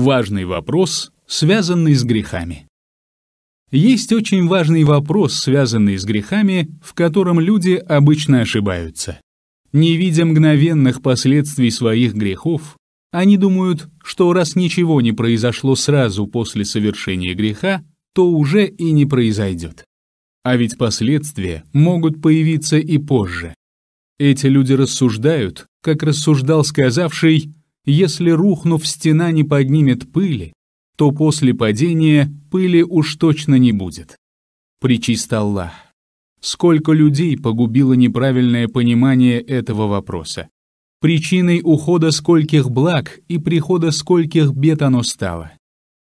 Важный вопрос, связанный с грехами. Есть очень важный вопрос, связанный с грехами, в котором люди обычно ошибаются. Не видя мгновенных последствий своих грехов, они думают, что раз ничего не произошло сразу после совершения греха, то уже и не произойдет. А ведь последствия могут появиться и позже. Эти люди рассуждают, как рассуждал сказавший если рухнув стена не поднимет пыли, то после падения пыли уж точно не будет. Причист Аллах. Сколько людей погубило неправильное понимание этого вопроса. Причиной ухода скольких благ и прихода скольких бед оно стало.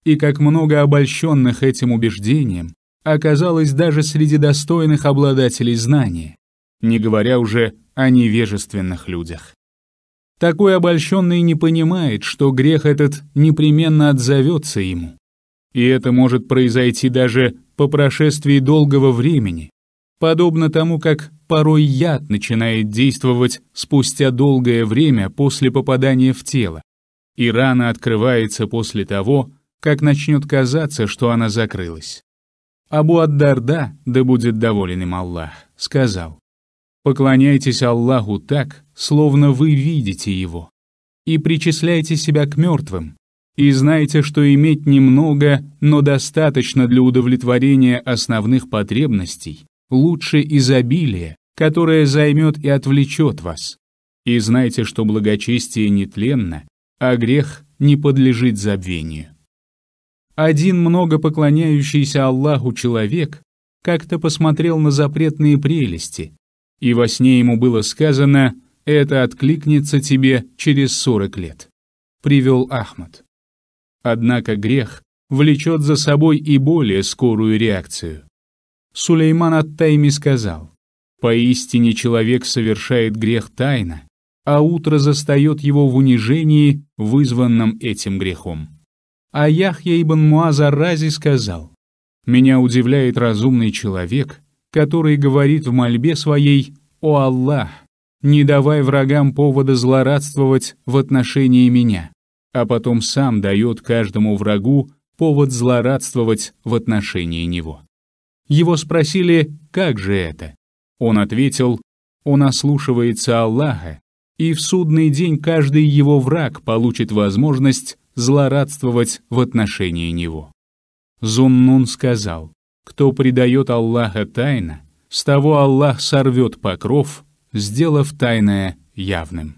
И как много обольщенных этим убеждением оказалось даже среди достойных обладателей знания, не говоря уже о невежественных людях. Такой обольщенный не понимает, что грех этот непременно отзовется ему. И это может произойти даже по прошествии долгого времени, подобно тому, как порой яд начинает действовать спустя долгое время после попадания в тело, и рана открывается после того, как начнет казаться, что она закрылась. абу Аддарда дарда да будет доволен им Аллах, сказал, Поклоняйтесь Аллаху так, словно вы видите Его, и причисляйте себя к мертвым, и знайте, что иметь немного, но достаточно для удовлетворения основных потребностей, лучше изобилие, которое займет и отвлечет вас. И знайте, что благочестие нетленно, а грех не подлежит забвению. Один много поклоняющийся Аллаху человек как-то посмотрел на запретные прелести, и во сне ему было сказано «это откликнется тебе через сорок лет», — привел Ахмад. Однако грех влечет за собой и более скорую реакцию. Сулейман от тайми сказал, «Поистине человек совершает грех тайно, а утро застает его в унижении, вызванном этим грехом». А Яхья ибн Муаза Рази сказал, «Меня удивляет разумный человек, который говорит в мольбе своей «О Аллах, не давай врагам повода злорадствовать в отношении меня», а потом сам дает каждому врагу повод злорадствовать в отношении него. Его спросили «Как же это?». Он ответил «Он ослушивается Аллаха, и в судный день каждый его враг получит возможность злорадствовать в отношении него». Зуннун сказал, кто предает Аллаха тайно, с того Аллах сорвет покров, сделав тайное явным.